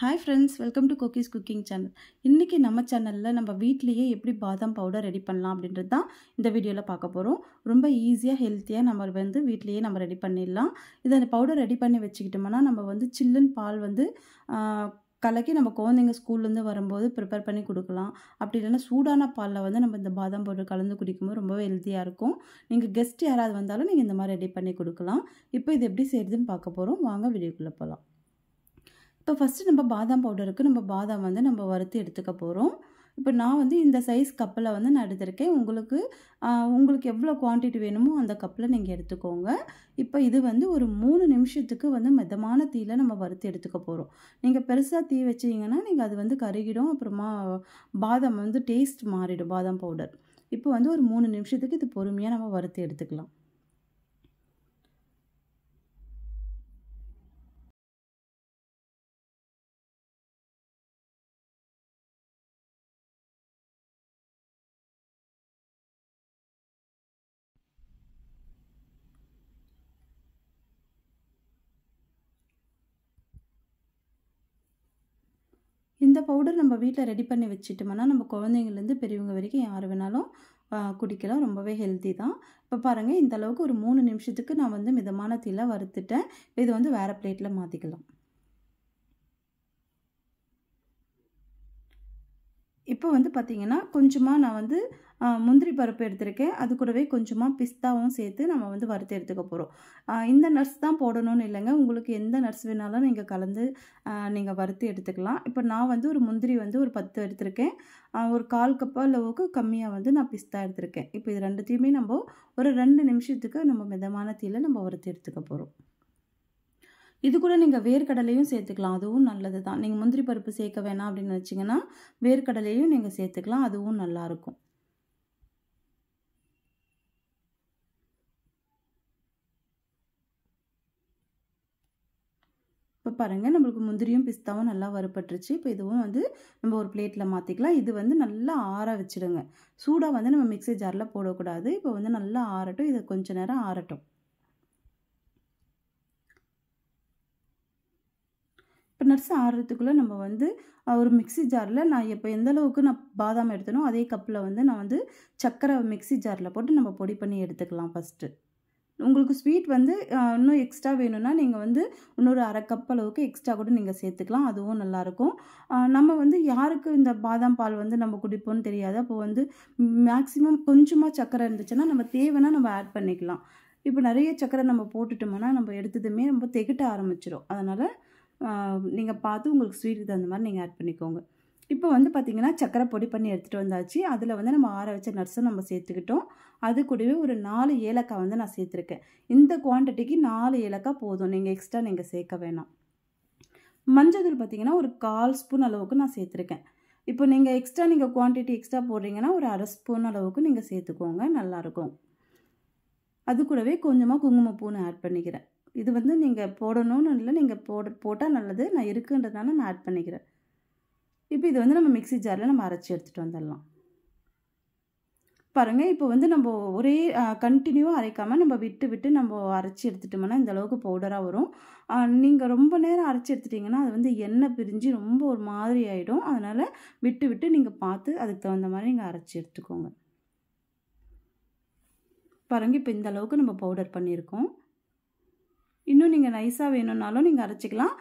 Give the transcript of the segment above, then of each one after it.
hi friends welcome to cookies cooking channel இன்றைக்கி நம்ம சேனலில் நம்ம வீட்லேயே எப்படி பாதாம் பவுடர் ரெடி பண்ணலாம் அப்படின்றது தான் இந்த வீடியோவில் பார்க்க போகிறோம் ரொம்ப ஈஸியாக ஹெல்த்தியாக நம்ம வந்து வீட்லேயே நம்ம ரெடி பண்ணிடலாம் இதை பவுடர் ரெடி பண்ணி வச்சுக்கிட்டோம்னா நம்ம வந்து சில்லன் பால் வந்து கலக்கி நம்ம குழந்தைங்க ஸ்கூல்லேருந்து வரும்போது ப்ரிப்பேர் பண்ணி கொடுக்கலாம் அப்படி இல்லைன்னா சூடான பாலில் வந்து நம்ம இந்த பாதாம் பவுடர் கலந்து குடிக்கும்போது ரொம்பவே ஹெல்த்தியாக இருக்கும் நீங்கள் கெஸ்ட் யாராவது வந்தாலும் நீங்கள் இந்த மாதிரி ரெடி பண்ணி கொடுக்கலாம் இப்போ இது எப்படி செய்கிறதுன்னு பார்க்க போகிறோம் வாங்க வீடியோக்குள்ளே போகலாம் இப்போ ஃபஸ்ட்டு நம்ம பாதாம் பவுடருக்கு நம்ம பாதாம் வந்து நம்ம வறுத்து எடுத்துக்க போகிறோம் இப்போ நான் வந்து இந்த சைஸ் கப்பில் வந்து நான் எடுத்திருக்கேன் உங்களுக்கு உங்களுக்கு எவ்வளோ குவான்டிட்டி வேணுமோ அந்த கப்பில் நீங்கள் எடுத்துக்கோங்க இப்போ இது வந்து ஒரு மூணு நிமிஷத்துக்கு வந்து மிதமான தீயில் நம்ம வறுத்து எடுத்துக்க போகிறோம் நீங்கள் பெருசாக தீ வச்சிங்கன்னா நீங்கள் அது வந்து கருகிடும் அப்புறமா பாதாம் வந்து டேஸ்ட் மாறிடும் பாதாம் பவுடர் இப்போ வந்து ஒரு மூணு நிமிஷத்துக்கு இது பொறுமையாக நம்ம வறுத்து எடுத்துக்கலாம் இந்த பவுடர் நம்ம வீட்டில் ரெடி பண்ணி வச்சுட்டோம்னா நம்ம குழந்தைங்கள்லேருந்து பெரியவங்க வரைக்கும் யார் வேணாலும் குடிக்கலாம் ரொம்பவே ஹெல்த்தி தான் இப்போ பாருங்கள் இந்த அளவுக்கு ஒரு மூணு நிமிஷத்துக்கு நான் வந்து மிதமான தீல வறுத்துட்டேன் இது வந்து வேறு பிளேட்டில் மாற்றிக்கலாம் இப்போ வந்து பார்த்திங்கன்னா கொஞ்சமாக நான் வந்து முந்திரி பருப்பு எடுத்திருக்கேன் அது கூடவே கொஞ்சமாக பிஸ்தாவும் சேர்த்து நம்ம வந்து வறுத்து எடுத்துக்க போகிறோம் இந்த நட்ஸ் தான் போடணும்னு இல்லைங்க உங்களுக்கு எந்த நட்ஸ் வேணாலும் நீங்கள் கலந்து நீங்கள் வறுத்து எடுத்துக்கலாம் இப்போ நான் வந்து ஒரு முந்திரி வந்து ஒரு பத்து எடுத்திருக்கேன் ஒரு கால் கப்பா அளவுக்கு கம்மியாக வந்து நான் பிஸ்தா எடுத்திருக்கேன் இப்போ இது ரெண்டுத்தையுமே நம்ம ஒரு ரெண்டு நிமிஷத்துக்கு நம்ம மிதமான தீயில் நம்ம வறுத்து எடுத்துக்க போகிறோம் இது கூட நீங்கள் வேர்க்கடலையும் சேர்த்துக்கலாம் அதுவும் நல்லது தான் நீங்கள் முந்திரி பருப்பு சேர்க்க வேணாம் அப்படின்னு வச்சிங்கன்னா வேர்க்கடலையும் நீங்கள் சேர்த்துக்கலாம் அதுவும் நல்லாயிருக்கும் இப்போ பாருங்கள் நம்மளுக்கு முந்திரியும் பிஸ்தாவும் நல்லா வறுப்பட்டுருச்சு இப்போ இதுவும் வந்து நம்ம ஒரு பிளேட்டில் மாற்றிக்கலாம் இது வந்து நல்லா ஆற வச்சுடுங்க சூடாக வந்து நம்ம மிக்சி ஜாரில் போடக்கூடாது இப்போ வந்து நல்லா ஆறட்டும் இதை கொஞ்சம் நேரம் ஆறட்டும் நட்ஸ் ஆடுறதுக்குள்ளே நம்ம வந்து ஒரு மிக்சி ஜாரில் நான் இப்போ எந்த அளவுக்கு நான் பாதாம் எடுத்தனோ அதே கப்பில் வந்து நான் வந்து சர்க்கரை மிக்சி ஜாரில் போட்டு நம்ம பொடி பண்ணி எடுத்துக்கலாம் ஃபஸ்ட்டு உங்களுக்கு ஸ்வீட் வந்து இன்னும் எக்ஸ்ட்ரா வேணும்னா நீங்கள் வந்து இன்னொரு அரை கப் அளவுக்கு எக்ஸ்ட்ரா கூட நீங்கள் சேர்த்துக்கலாம் அதுவும் நல்லாயிருக்கும் நம்ம வந்து யாருக்கு இந்த பாதாம் பால் வந்து நம்ம குடிப்போம்னு தெரியாது அப்போ வந்து மேக்ஸிமம் கொஞ்சமாக சக்கரை இருந்துச்சுன்னா நம்ம தேவைன்னா நம்ம ஆட் பண்ணிக்கலாம் இப்போ நிறைய சக்கரை நம்ம போட்டுட்டோம்னா நம்ம எடுத்ததுமே ரொம்ப திகட்ட ஆரம்பிச்சிடும் அதனால் நீங்கள் பார்த்து உங்களுக்கு ஸ்வீட்டுக்கு தகுந்த மாதிரி நீங்கள் ஆட் பண்ணிக்கோங்க இப்போ வந்து பார்த்திங்கன்னா சக்கரை பொடி பண்ணி எடுத்துகிட்டு வந்தாச்சு அதில் வந்து நம்ம ஆற வச்ச நர்ஸும் நம்ம சேர்த்துக்கிட்டோம் அது கூடவே ஒரு நாலு ஏலக்காய் வந்து நான் சேர்த்துருக்கேன் இந்த குவான்டிட்டிக்கு நாலு ஏலக்காய் போதும் நீங்கள் எக்ஸ்ட்ரா நீங்கள் சேர்க்க வேணாம் மஞ்சள் பார்த்திங்கன்னா ஒரு கால் ஸ்பூன் அளவுக்கு நான் சேர்த்துருக்கேன் இப்போ நீங்கள் எக்ஸ்ட்ரா நீங்கள் குவான்டிட்டி எக்ஸ்ட்ரா போடுறீங்கன்னா ஒரு அரை ஸ்பூன் அளவுக்கு நீங்கள் சேர்த்துக்கோங்க நல்லாயிருக்கும் அது கூடவே கொஞ்சமாக குங்குமப்பூன்னு ஆட் பண்ணிக்கிறேன் இது வந்து நீங்கள் போடணும்னு இல்லை நீங்கள் போட போட்டால் நல்லது நான் இருக்குன்றதுனால நான் ஆட் பண்ணிக்கிறேன் இப்போ இது வந்து நம்ம மிக்சி ஜாரில் நம்ம அரைச்சி எடுத்துகிட்டு வந்துடலாம் பாருங்கள் இப்போ வந்து நம்ம ஒரே கண்டினியூவாக அரைக்காமல் நம்ம விட்டு விட்டு நம்ம அரைச்சி எடுத்துட்டோம்னா இந்த அளவுக்கு பவுடராக வரும் நீங்கள் ரொம்ப நேரம் அரைச்சி எடுத்துட்டிங்கன்னா அது வந்து எண்ணெய் பிரிஞ்சு ரொம்ப ஒரு மாதிரி ஆகிடும் அதனால் விட்டு விட்டு நீங்கள் பார்த்து அதுக்கு தகுந்த மாதிரி நீங்கள் அரைச்சி எடுத்துக்கோங்க பாருங்கள் இப்போ இந்த அளவுக்கு நம்ம பவுடர் பண்ணியிருக்கோம் இன்னும் நீங்கள் நைஸாக வேணும்னாலும் நீங்கள் அரைச்சிக்கலாம்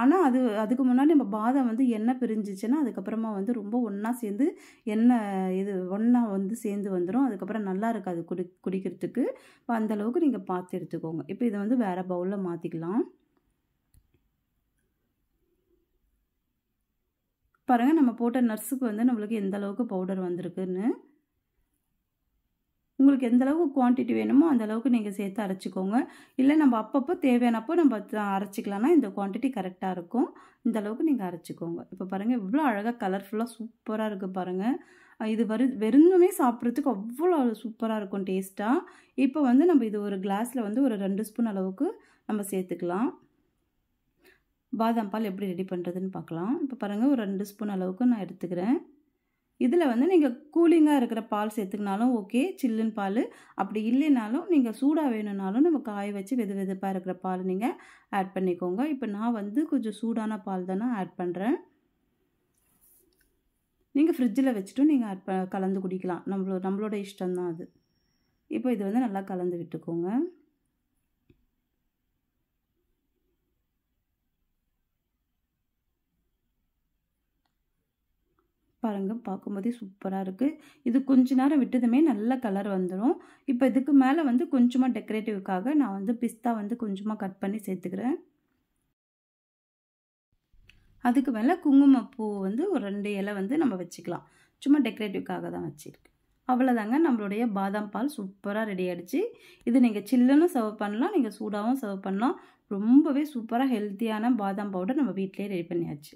ஆனால் அது அதுக்கு முன்னாடி நம்ம பாதம் வந்து எண்ணெய் பிரிஞ்சிச்சுன்னா அதுக்கப்புறமா வந்து ரொம்ப ஒன்றா சேர்ந்து எண்ணெய் இது ஒன்றா வந்து சேர்ந்து வந்துடும் அதுக்கப்புறம் நல்லா இருக்காது குடி குடிக்கிறதுக்கு இப்போ அந்தளவுக்கு நீங்கள் பார்த்து எடுத்துக்கோங்க இப்போ இதை வந்து வேறு பவுலில் மாற்றிக்கலாம் பாருங்கள் நம்ம போட்ட நர்ஸுக்கு வந்து நம்மளுக்கு எந்த அளவுக்கு பவுடர் வந்திருக்குன்னு உங்களுக்கு எந்த அளவுக்கு குவான்டிட்டி வேணுமோ அந்த அளவுக்கு நீங்கள் சேர்த்து அரைச்சிக்கோங்க இல்லை நம்ம அப்பப்போ தேவையானப்போ நம்ம அரைச்சிக்கலாம்னா இந்த குவான்டிட்டி கரெக்டாக இருக்கும் இந்த அளவுக்கு நீங்கள் அரைச்சிக்கோங்க இப்போ பாருங்கள் இவ்வளோ அழகாக கலர்ஃபுல்லாக சூப்பராக இருக்குது பாருங்கள் இது வரு வெறுமே சாப்பிட்றதுக்கு அவ்வளோ சூப்பராக இருக்கும் டேஸ்ட்டாக இப்போ வந்து நம்ம இது ஒரு கிளாஸில் வந்து ஒரு ரெண்டு ஸ்பூன் அளவுக்கு நம்ம சேர்த்துக்கலாம் பாதாம் பால் எப்படி ரெடி பண்ணுறதுன்னு பார்க்கலாம் இப்போ பாருங்கள் ஒரு ரெண்டு ஸ்பூன் அளவுக்கு நான் எடுத்துக்கிறேன் இதில் வந்து நீங்கள் கூலிங்காக இருக்கிற பால் சேர்த்துக்கினாலும் ஓகே சில்லுன்னு பால் அப்படி இல்லைனாலும் நீங்கள் சூடாக வேணும்னாலும் நம்ம காய வச்சு வெது வெதுப்பாக இருக்கிற பால் நீங்கள் ஆட் பண்ணிக்கோங்க இப்போ நான் வந்து கொஞ்சம் சூடான பால் தானே ஆட் பண்ணுறேன் நீங்கள் ஃப்ரிட்ஜில் வச்சுட்டும் நீங்கள் ஆட் ப கலந்து குடிக்கலாம் நம்மளோ நம்மளோட இஷ்டம்தான் அது இப்போ இது வந்து நல்லா கலந்து விட்டுக்கோங்க பாருங்கள் பார்க்கும்போதே சூப்பராக இருக்குது இது கொஞ்ச நேரம் விட்டதுமே நல்ல கலர் வந்துடும் இப்போ இதுக்கு மேலே வந்து கொஞ்சமாக டெக்கரேட்டிவ்க்காக நான் வந்து பிஸ்தா வந்து கொஞ்சமாக கட் பண்ணி சேர்த்துக்கிறேன் அதுக்கு மேலே குங்குமப்பூ வந்து ஒரு ரெண்டு இலை வந்து நம்ம வச்சுக்கலாம் சும்மா டெக்கரேட்டிவ்க்காக தான் வச்சுருக்கேன் அவ்வளோதாங்க நம்மளுடைய பாதாம் பால் சூப்பராக ரெடி ஆகிடுச்சு இது நீங்கள் சில்லுன்னு சர்வ் பண்ணலாம் நீங்கள் சூடாகவும் சர்வ் பண்ணலாம் ரொம்பவே சூப்பராக ஹெல்த்தியான பாதாம் பவுடர் நம்ம வீட்டிலே ரெடி பண்ணியாச்சு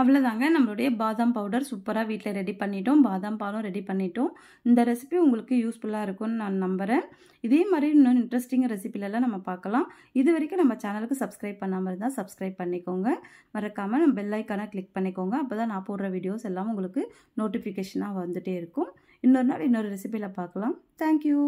அவ்வளோதாங்க நம்மளுடைய பாதாம் பவுடர் சூப்பராக வீட்டில் ரெடி பண்ணிட்டோம் பாதாம் பாலும் ரெடி பண்ணிட்டோம் இந்த ரெசிபி உங்களுக்கு யூஸ்ஃபுல்லாக இருக்கும்னு நான் நம்புகிறேன் இதே மாதிரி இன்னும் இன்ட்ரெஸ்டிங் ரெசிபிலெல்லாம் நம்ம பார்க்கலாம் இது வரைக்கும் நம்ம சேனலுக்கு சப்ஸ்கிரைப் பண்ணாமல் இருந்தால் சப்ஸ்கிரைப் பண்ணிக்கோங்க மறக்காமல் நம்ம பெல்லைக்கானை கிளிக் பண்ணிக்கோங்க அப்போ தான் நான் போடுற வீடியோஸ் எல்லாம் உங்களுக்கு நோட்டிஃபிகேஷனாக வந்துகிட்டே இருக்கும் இன்னொரு நாள் இன்னொரு ரெசிபியில் பார்க்கலாம் தேங்க்யூ